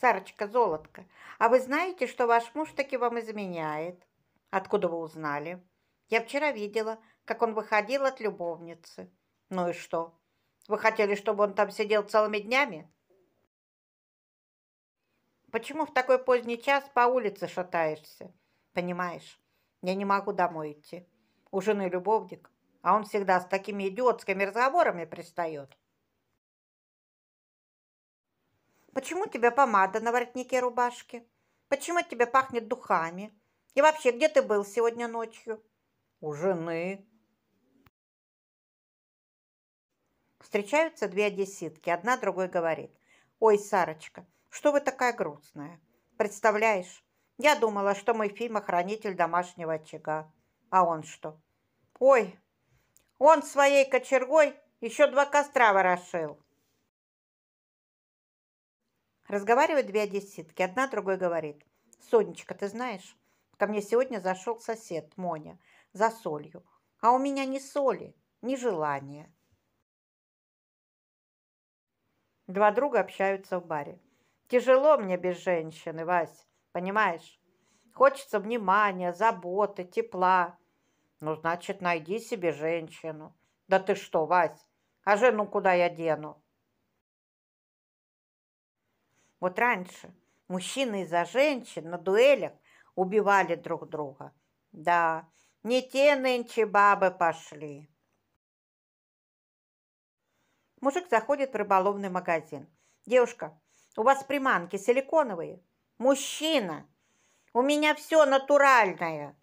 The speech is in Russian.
Сарочка, золотка, а вы знаете, что ваш муж таки вам изменяет? Откуда вы узнали? Я вчера видела, как он выходил от любовницы. Ну и что? Вы хотели, чтобы он там сидел целыми днями? Почему в такой поздний час по улице шатаешься? Понимаешь, я не могу домой идти. У жены любовник, а он всегда с такими идиотскими разговорами пристает. Почему у тебя помада на воротнике рубашки? Почему от тебя пахнет духами? И вообще, где ты был сегодня ночью? У жены. Встречаются две одесситки. Одна другой говорит. Ой, Сарочка, что вы такая грустная? Представляешь, я думала, что мой фильм «Охранитель домашнего очага». А он что? Ой, он своей кочергой еще два костра ворошил. Разговаривают две одесситки. Одна другой говорит. «Сонечка, ты знаешь, ко мне сегодня зашел сосед Моня за солью. А у меня ни соли, ни желания». Два друга общаются в баре. «Тяжело мне без женщины, Вась, понимаешь? Хочется внимания, заботы, тепла. Ну, значит, найди себе женщину. Да ты что, Вась, а жену куда я дену?» Вот раньше мужчины из-за женщин на дуэлях убивали друг друга. Да, не те нынче бабы пошли. Мужик заходит в рыболовный магазин. «Девушка, у вас приманки силиконовые?» «Мужчина, у меня все натуральное!»